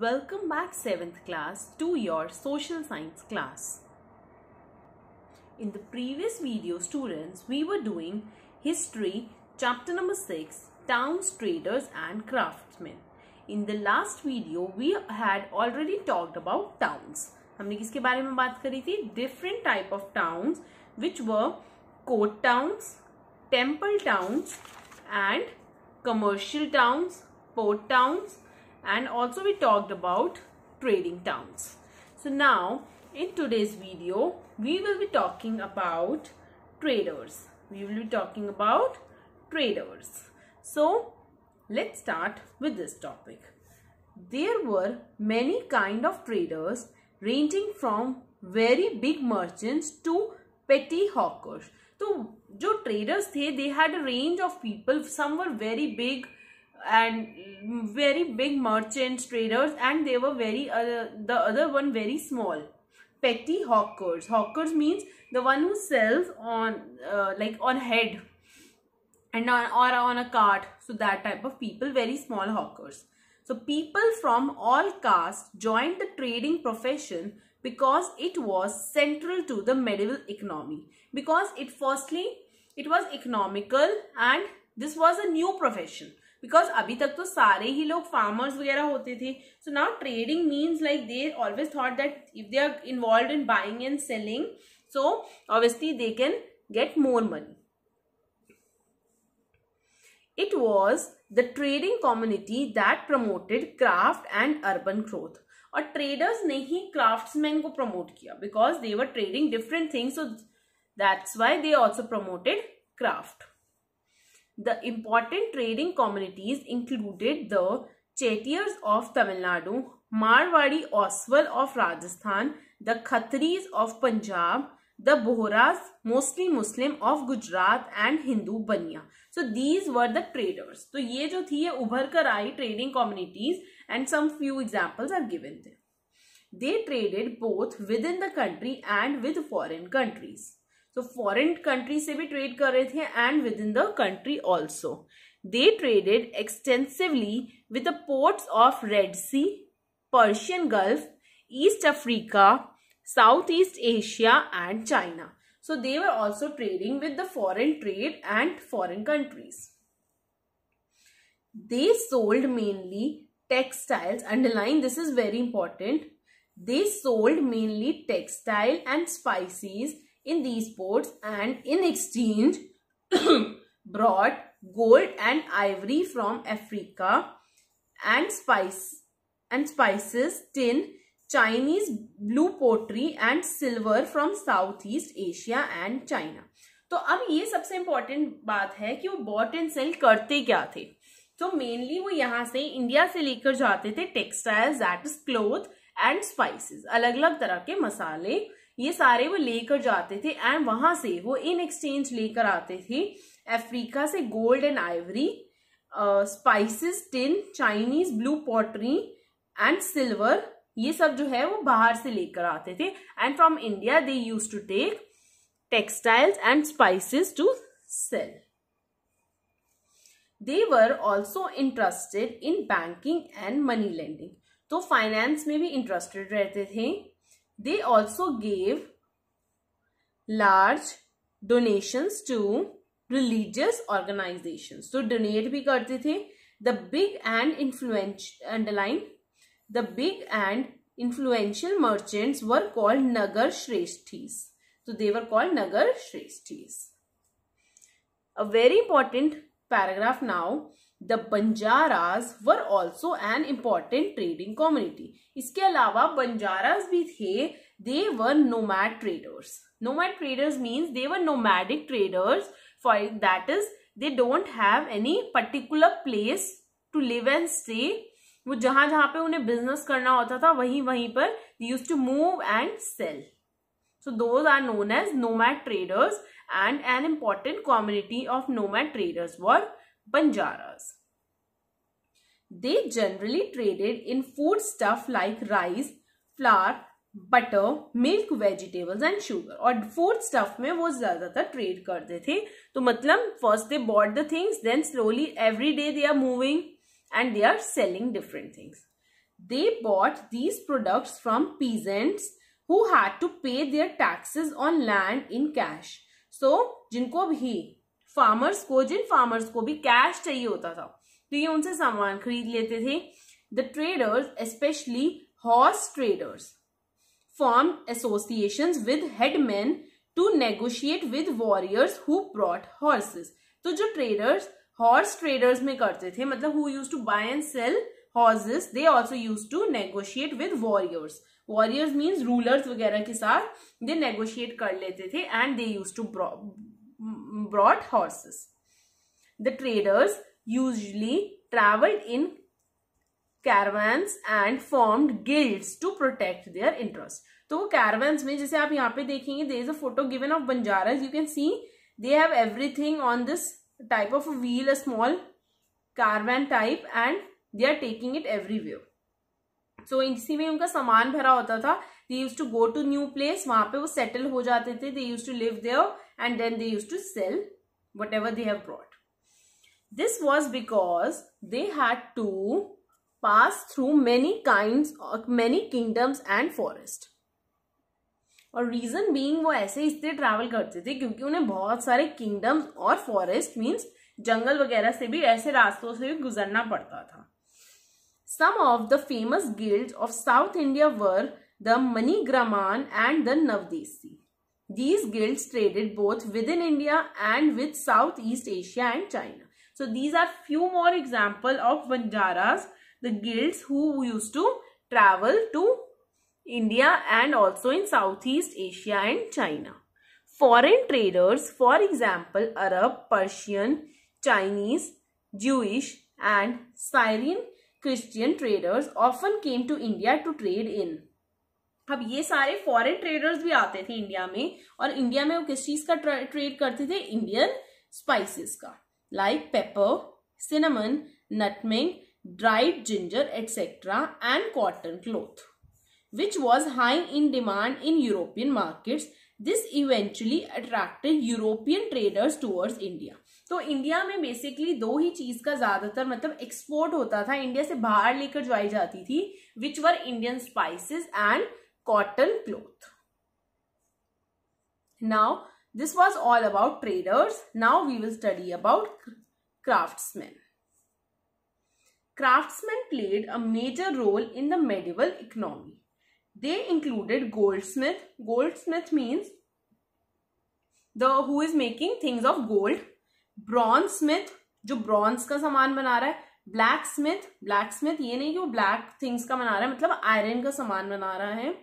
Welcome back 7th class to your social science class. In the previous video students, we were doing history chapter number 6 towns, traders and craftsmen. In the last video, we had already talked about towns. हमने किसके बारे में बात करी थी different type of towns which were court towns temple towns and commercial towns port towns and also we talked about trading towns. So now in today's video we will be talking about traders. We will be talking about traders. So let's start with this topic. There were many kind of traders ranging from very big merchants to petty hawkers. So, जो traders थे, they had a range of people. Some were very big, and very big merchants traders and they were very uh, the other one very small petty hawkers hawkers means the one who sells on uh, like on head and on or on a cart so that type of people very small hawkers so people from all castes joined the trading profession because it was central to the medieval economy because it firstly it was economical and this was a new profession because अभी तक तो सारे ही लोग farmers वगैरह होते थे so now trading means like they always thought that if they are involve in buying and selling so obviously they can get more money it was the trading community that promoted craft and urban growth और traders ने ही मैन को promote किया because they were trading different things that's why they also promoted craft The important trading communities included the Chetiers of Tamil Nadu, Marwadi Oswal of Rajasthan, the Khatris of Punjab, the Bohras, mostly Muslim of Gujarat and Hindu Bania. So these were the traders. So ये जो थी ये trading communities and some few examples are given there. They traded both within the country and with foreign countries. So foreign country से भी trade कर रहे थे and within the country also they traded extensively with the ports of Red Sea Persian Gulf East Africa South East Asia and China so they were also trading with the foreign trade and foreign countries. They sold mainly textiles, underline this is very important. They sold mainly textile and spices in these ports and in exchange brought gold and ivory from Africa and spice and spices, tin, Chinese blue pottery and silver from Southeast Asia and China. तो अब ये सबसे important बात है कि वो bot and cell करते क्या थे तो मेनली वो यहाँ से इंडिया से लेकर जाते थे textiles that is cloth and spices अलग अलग तरह के मसाले ये सारे वो लेकर जाते थे एंड वहां से वो इन एक्सचेंज लेकर आते थे अफ्रीका से gold and ivory spices tin Chinese blue pottery and silver ये सब जो है वो बाहर से लेकर आते थे and from India they use to take textiles and spices to sell they were also interested in banking and money lending तो फाइनेंस में भी इंटरेस्टेड रहते थे They also gave large donations to religious organizations. So donate bhi karte the. The big and influential underline the big and influential merchants were called Nagar Shresthis. So they were called Nagar Shresthis. A very important paragraph now the Banjaras were also an important trading community इसके अलावा बंजाराज भी थे they were nomad traders nomad traders means they were nomadic traders for that is they don't have any particular place to live and stay वो जहां जहां पे उन्हें business करना होता था वहीं वहीं पर used to move and sell So those are known as nomad traders and an important community of nomad traders were Banjaras. They generally traded in food stuff like rice, flour, butter, milk, vegetables and sugar. Or food stuff mein wo zyada tar trade karde the. To matlab first they bought the things then slowly every day they are moving and they are selling different things. They bought these products from peasants who had to pay their taxes on land in cash. So, jinko bhi farmers को जिन farmers को भी cash चाहिए होता था तो ये उनसे सामान खरीद लेते थे the traders specially horse traders form association with headman to negotiate with warriors who brought horses तो जो ट्रेडर्स हॉर्स ट्रेडर्स में करते थे मतलब who used to buy and sell horses they also used to negotiate with warriors warriors means rulers वगैरह के साथ they negotiate कर लेते थे and they use to brought horses. The traders usually traveled in caravans and formed guilds to protect their interests. तो वो caravans में जैसे आप यहाँ पे देखेंगे there is a photo given of banjaras. You can see they have everything on this type of a wheel, a small caravan type and they are taking it everywhere. So so, इसी में उनका सामान भरा होता था they use to go to new place वहां पे वो सेटल हो जाते थे they use to live there and then they used to sell whatever they have brought. This was because they had to pass through many kinds of many kingdoms and forest. और reason being वो ऐसे इसलिए travel करते थे क्योंकि उन्हें बहुत सारे किंगडम्स और फॉरेस्ट मींस, जंगल वगैरह से भी ऐसे रास्तों से भी गुजरना पड़ता था some of the famous guild of South India were the Manigramam and the Nanadesi these guilds traded both within India and with Southeast Asia and China. So these are few more examples of Banjaras, the guilds who used to travel to India and also in Southeast Asia and China. Foreign traders, for example, Arab, Persian, Chinese, Jewish and Syrian Christian traders often came to India to trade in. अब ये सारे foreign traders भी आते थे India में और India में वो किस चीज का ट्रेड करते थे इंडियन स्पाइसेस का like pepper cinnamon nutmeg dried ginger etcetera and cotton cloth which was high in demand in European market this eventually attracted European traders towards India तो इंडिया में बेसिकली दो ही चीज का ज्यादातर मतलब एक्सपोर्ट होता था इंडिया से बाहर लेकर जाई जाती थी which were Indian spices and cotton cloth. Now, this was all about traders. Now we will study about craftsmen. Craftsmen played a major role in the medieval economy. They included goldsmith. Goldsmith means the who is making things of gold. Bronze smith, जो bronze का सामान बना रहा है black Smith black Smith ये नहीं कि वो ब्लैक थिंग्स का बना रहा है मतलब आयरन का सामान बना रहा है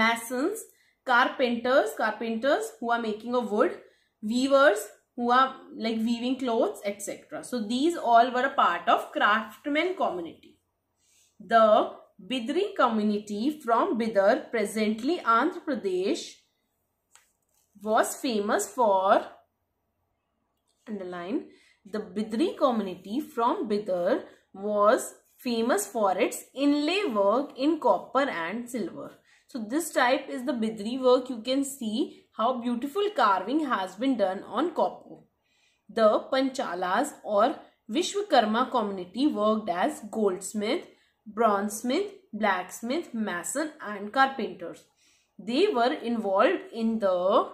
मैसन्स कारपेंटर्स कारपेंटर्स हुआ मेकिंग अ वुड वीवर्स हुआ like weaving cloth etcetera so these all were a part of craftsman community the Bidri community from Bidar presently Andhra Pradesh was famous for underline The Bidri community from Bidar was famous for its inlay work in copper and silver. So this type is the Bidri work. You can see how beautiful carving has been done on copper. The Panchalas or Vishwakarma community worked as goldsmith, bronzesmith, blacksmith, mason and carpenters. They were involved in the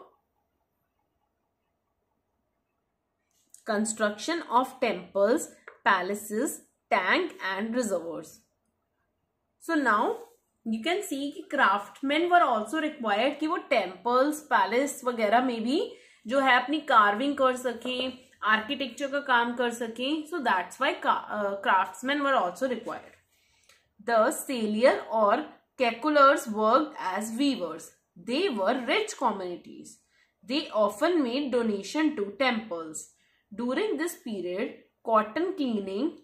construction of temples, palaces, tank and reservoirs. So now you can see ki craftsmen were also required ki wo temples, palace wagera maybe jo hai carving kar sake, architecture ka kaam kar So that's why uh, craftsmen were also required. The sailor or keculars worked as weavers. They were rich communities. They often made donation to temples. During this period, cotton cleaning,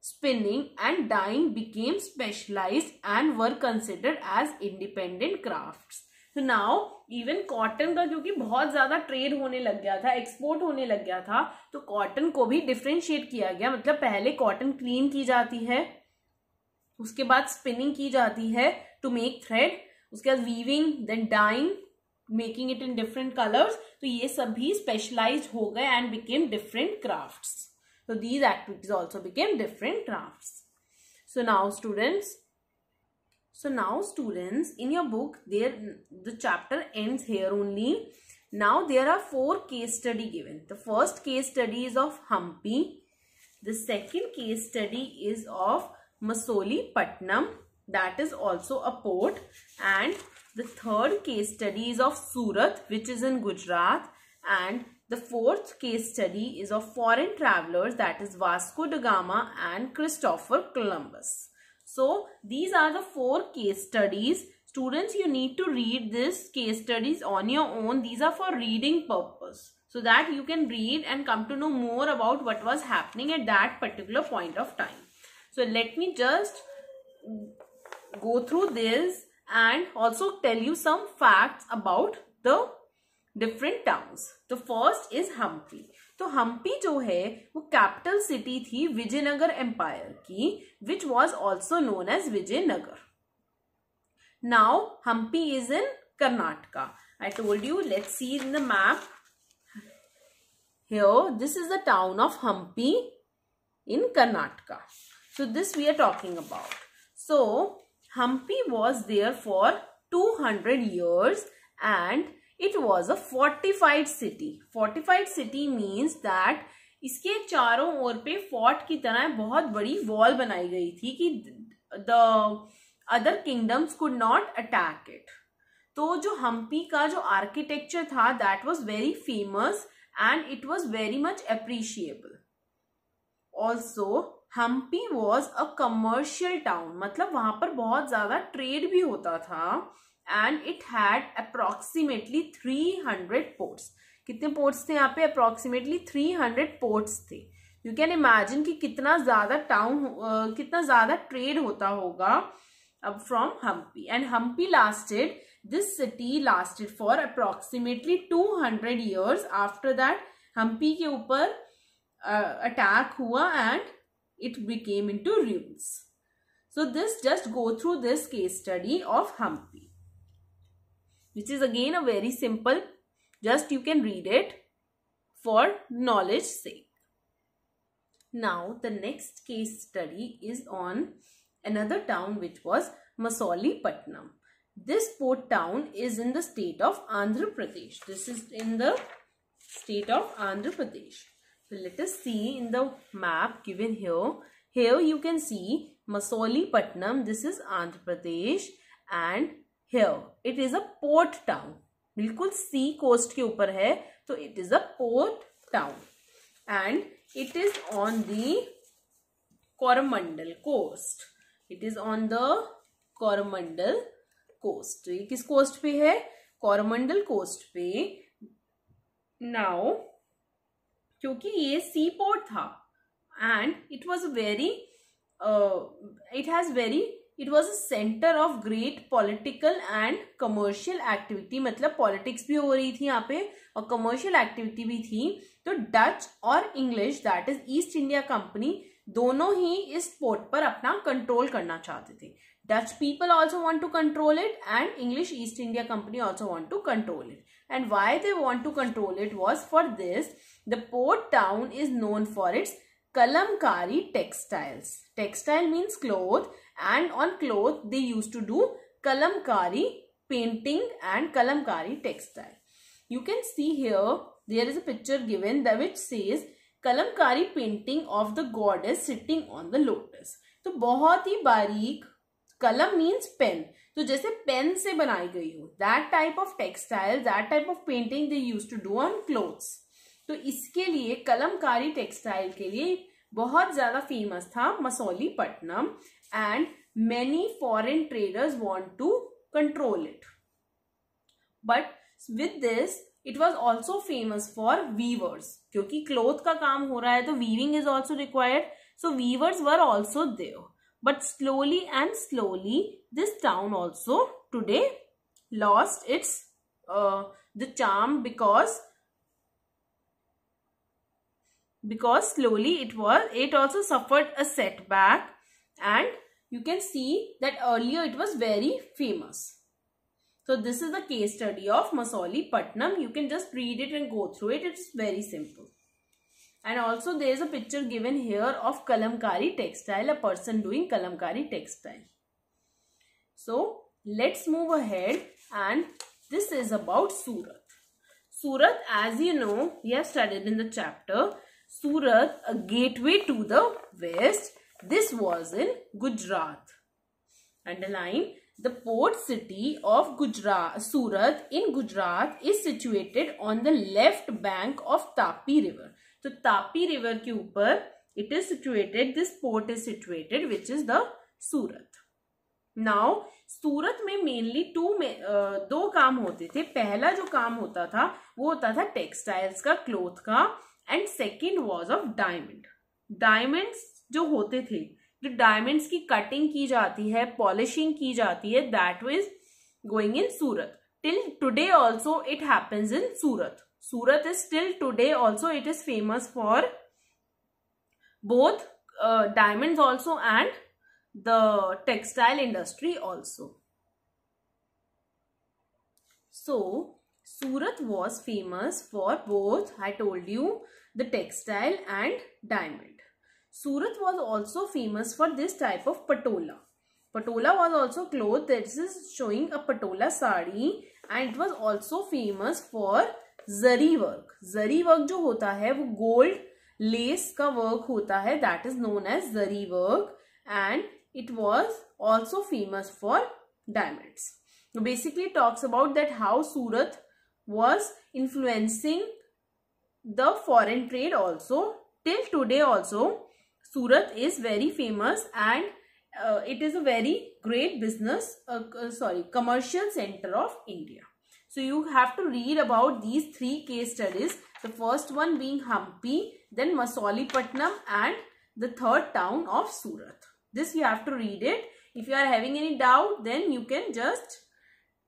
spinning and dyeing became specialized and were considered as independent crafts. तो now even cotton का क्योंकि बहुत ज़्यादा trade होने लग गया था export होने लग गया था तो कॉटन को भी डिफ्रेंशिएट किया गया मतलब पहले कॉटन क्लीन की जाती है उसके बाद स्पिनिंग की जाती है टू मेक थ्रेड उसके बाद weaving then dyeing making it in different colors so these all specialized हो and became different crafts so these activities also became different crafts so now students so now students in your book there the chapter ends here only now there are four case study given the first case study is of hampi the second case study is of masoli patnam that is also a port and the third case study is of Surat which is in Gujarat and the fourth case study is of foreign travelers that is Vasco da Gama and Christopher Columbus. So these are the four case studies. Students you need to read these case studies on your own. These are for reading purpose so that you can read and come to know more about what was happening at that particular point of time. So let me just go through this and also tell you some facts about the different towns. The first is Hampi. So Hampi jo hai, wo capital city thi Vijayanagar Empire ki, which was also known as Vijayanagar. Now Hampi is in Karnataka. I told you, let's see in the map. Here, this is the town of Hampi in Karnataka. So this we are talking about. So Hampi was there for 200 years and it was a fortified city. Fortified city means that इसके चारों ओर पे fort की तरह बहुत बड़ी wall बनाई गई थी कि the other kingdoms could not attack it तो जो हम्पी का जो आर्किटेक्चर था that was very famous and it was very much appreciable also Hampi was a commercial town मतलब वहां पर बहुत ज्यादा ट्रेड भी होता था and it had approximately three hundred ports कितने पोर्ट्स थे यहाँ पे अप्रोक्सीमेटली थ्री हंड्रेड पोर्ट्स थे यू कैन इमेजिन कि कितना ज्यादा टाउन uh, कितना ज्यादा ट्रेड होता होगा अब from Hampi and Hampi lasted this city lasted for approximately two hundred years after that Hampi के ऊपर अटैक uh, हुआ and it became into ruins. So this just go through this case study of Hampi which is again a very simple just you can read it for knowledge sake. Now the next case study is on another town which was Masoli Patnam. This port town is in the state of Andhra Pradesh. This is in the state of Andhra Pradesh. So let us see in the map given here. Here you can see Masoli Patnam. This is Andhra Pradesh and here it is a port town. बिल्कुल सी coast के ऊपर है तो is a port town, and it is on the Coromandel coast. It is on the Coromandel coast. Coast ये किस coast पे है Coromandel coast पे Now क्योंकि ये सी पोर्ट था and it was a very it has very it was a centre of great political and commercial activity मतलब politics भी हो रही थी यहाँ पे और कमर्शियल एक्टिविटी भी थी तो डच और English that is East India Company दोनों ही इस पोर्ट पर अपना कंट्रोल करना चाहते थे Dutch people also want to control it and English East India Company also want to control it and why they want to control it was for this the port town is known for its kalamkari textiles textile means cloth and on cloth they used to do kalamkari painting and kalamkari textile you can see here there is a picture given that which says kalamkari painting of the goddess sitting on the lotus. So, बहुत ही कलम means pen तो जैसे pen से बनाई गई हो that type of textile that type of painting they use to do on clothes तो इसके लिए कलमकारी टेक्सटाइल के लिए बहुत ज्यादा फेमस था Masulipatnam and many foreign traders want to control it but with this it was also famous for weavers क्योंकि cloth का काम हो रहा है तो weaving is also required so weavers were also देव But slowly and slowly, this town also today lost its uh, the charm because because slowly it was it also suffered a setback and you can see that earlier it was very famous. So this is the case study of Masoli Putnam. You can just read it and go through it. It's very simple. And also there is a picture given here of Kalamkari textile, a person doing Kalamkari textile. So let's move ahead and this is about Surat. Surat as you know, we have studied in the chapter, Surat a gateway to the west. This was in Gujarat. Underline, the port city of Gujarat, Surat in Gujarat is situated on the left bank of Tapi river. तो Tapi river के ऊपर it is situated this port is situated which is the Surat now Surat में mainly to में दो काम होते थे पहला जो काम होता था वो होता था टेक्सटाइल्स का क्लोथ का and second was of diamond diamonds जो होते थे जो डायमंड्स की कटिंग की जाती है पॉलिशिंग की जाती है that was going in Surat till today also it happens in Surat Surat is still today also it is famous for both uh, diamonds also and the textile industry also. So, Surat was famous for both, I told you, the textile and diamond. Surat was also famous for this type of patola. Patola was also cloth is showing a patola sari and it was also famous for zari work zari work जो होता है वो gold less का work होता है that is known as zari work and it was also famous for diamonds basically talks about that how Surat was influencing the foreign trade also till today also Surat is very famous and it is a very great business sorry commercial centre of India So you have to read about these three case studies. The first one being Hampi, then Masolipatnam and the third town of Surat. This you have to read it. If you are having any doubt, then you can just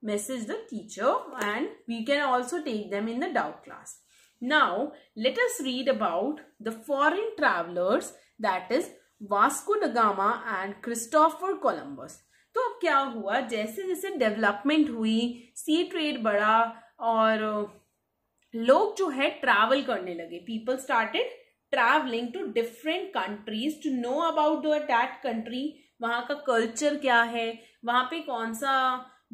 message the teacher and we can also take them in the doubt class. Now, let us read about the foreign travelers that is Vasco da Gama and Christopher Columbus. तो अब क्या हुआ जैसे जैसे development हुई सी trade बढ़ा और लोग जो है ट्रैवल करने लगे people started travelling to different countries to know about that country वहाँ का कल्चर क्या है वहाँ पे कौन सा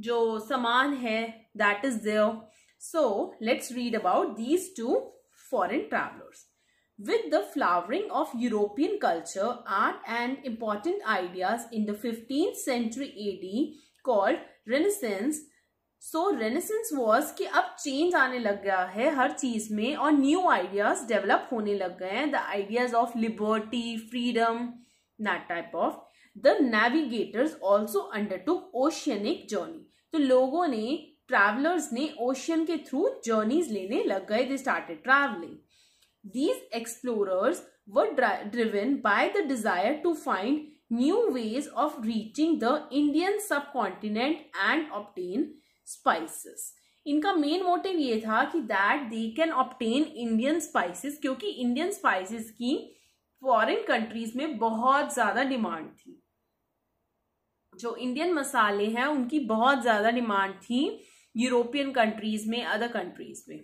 जो सामान है that is there so let's read about these two foreign travellers With the flowering of European culture, art and important ideas in the 15th century AD called Renaissance. So Renaissance was कि अब change आने लग गया है हर चीज में और new ideas develop होने लग गए हैं the ideas of liberty, freedom, that type of. The navigators also undertook oceanic journey. तो लोगों ने ट्रैवलर्स ने ओशियन के थ्रू जर्नीज लेने लग गए they started travelling These explorers were driven by the desire to find new ways of reaching the Indian subcontinent and obtain spices. इनका main motive ये था कि that they can obtain Indian spices क्योंकि Indian spices की foreign countries में बहुत ज़्यादा demand थी जो इंडियन मसाले हैं उनकी बहुत ज़्यादा डिमांड थी यूरोपियन कंट्रीज में अदर कंट्रीज में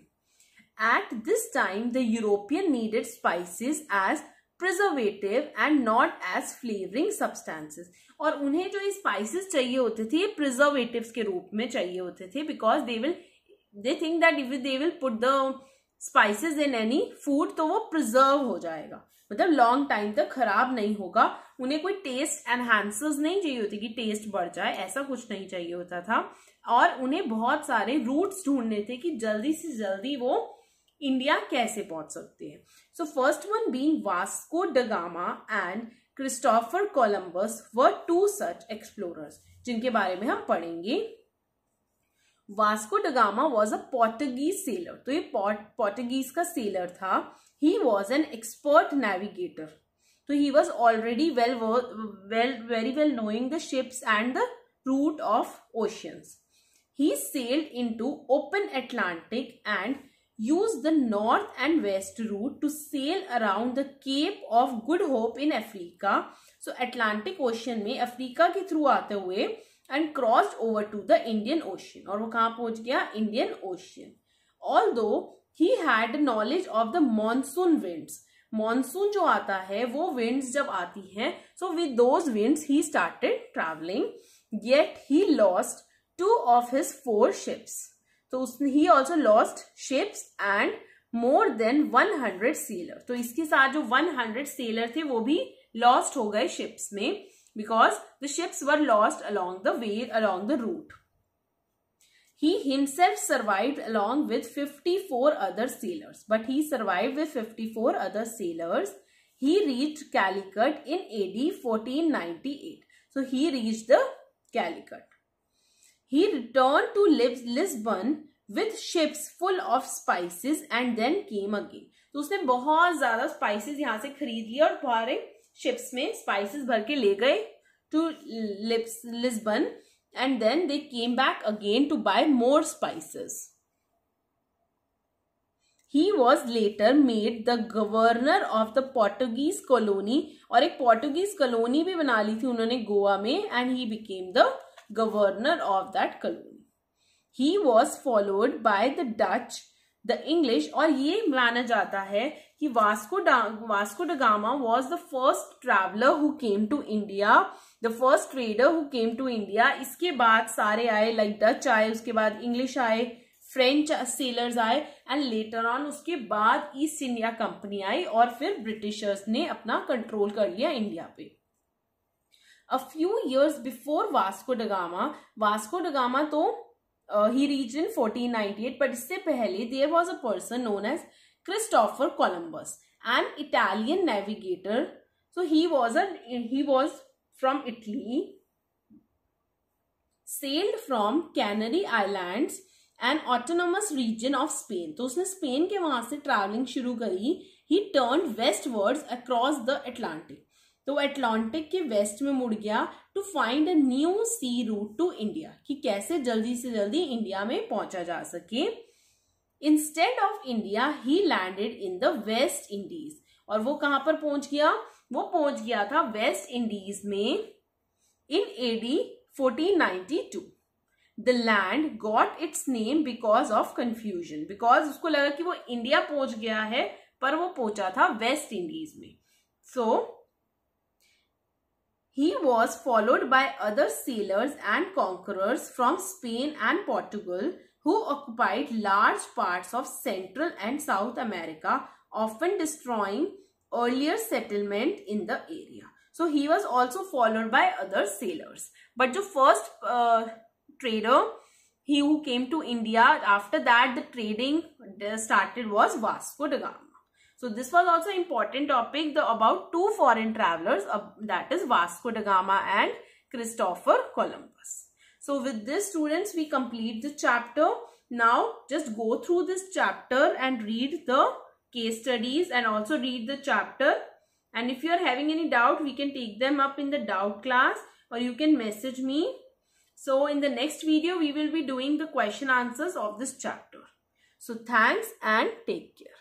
at this time the European needed spices as preservative and not as flavouring substances और उन्हें जो ये स्पाइसिस चाहिए होते थे ये प्रिजर्वेटिव्स के रूप में चाहिए होते थे because they will they think that if they will put the spices in any food तो वो प्रिजर्व हो जाएगा मतलब लॉन्ग टाइम तक खराब नहीं होगा उन्हें कोई टेस्ट एनहांसर्स नहीं चाहिए होते कि टेस्ट बढ़ जाए ऐसा कुछ नहीं चाहिए होता था और उन्हें बहुत सारे रूट्स ढूंढने थे कि जल्दी से जल्दी वो इंडिया कैसे पहुंच सकते हैं so first one being Vasco da Gama and Christopher Columbus व टू सच एक्सप्लोरर्स जिनके बारे में हम पढ़ेंगे Vasco da Gama was a Portuguese sailor तो ये पोर्टुगीज का सेलर था he was an expert navigator तो he was already well well very well knowing the ships and the route of oceans he sailed into open Atlantic and used the north and west route to sail around the Cape of Good Hope in Africa. So Atlantic Ocean में Africa के through आते हुए and crossed over to the Indian Ocean. और वो कहाँ पहुँच गया Indian Ocean. Although he had knowledge of the monsoon winds. Monsoon जो आता है वो विंड्स जब आती हैं so with those winds he started travelling yet he lost two of his four ships तो उसने he also lost ships and more than one hundred sailor तो इसके साथ जो 100 हंड्रेड सेलर थे वो भी लॉस्ट हो गए शिप्स में because the ships were lost along the way along the route he himself survive along with 54 four other sailors but he survive with fifty four other sailors he reach Calicut in AD fourteen ninety eight so he reach the Calicut He returned to Lisbon with ships full of spices and then came again तो उसने बहुत ज्यादा spices यहाँ से खरीद लिए और सारे शिप्स में स्पाइसेस भर के ले गए to Lisbon and then they came back again to buy more spices he was later made the governor of the Portuguese colony और एक पोर्टुगीज कॉलोनी भी बना ली थी उन्होंने गोवा में and he became the governor of that colony. He was followed by the Dutch, the English और ये माना जाता है कि da vasco da gama was the first traveler who came to India the first trader who came to India इसके बाद सारे आए लाइक डच आए उसके बाद इंग्लिश आए फ्रेंच सेलर्स आए एंड लेटर ऑन उसके बाद ईस्ट इंडिया कंपनी आई और फिर ब्रिटिशर्स ने अपना कंट्रोल कर लिया इंडिया पे a few years before Vasco da Gama Vasco da Gama तो he reach in fourteen ninety eight but इससे पहले there was a person known as Christopher Columbus an Italian navigator so he was a he was from Italy sailed from Canary island an autonomous region of Spain तो उसने Spain के वहां से travelling शुरू करी he turn westwards across the Atlantic तो Atlantic के waste में मुड़ गया to find a new sea route to India कि कैसे जल्दी से जल्दी इंडिया में पहुंचा जा सके instead of India he landed in the West Indies और वो कहां पर पहुंच गया वो पहुंच गया था वेस्ट इंडीज में in AD 1492 the land got its name because of confusion because उसको लगा कि वो इंडिया पहुंच गया है पर वो पहुंचा था वेस्ट इंडीज में सो so, He was followed by other sailors and conquerors from Spain and Portugal who occupied large parts of Central and South America, often destroying earlier settlement in the area. So he was also followed by other sailors. But the first uh, trader, he who came to India, after that the trading uh, started was Vasco da Gama. So this was also important topic the, about two foreign travelers uh, that is Vasco da Gama and Christopher Columbus. So with this students we complete the chapter. Now just go through this chapter and read the case studies and also read the chapter and if you are having any doubt we can take them up in the doubt class or you can message me. So in the next video we will be doing the question answers of this chapter. So thanks and take care.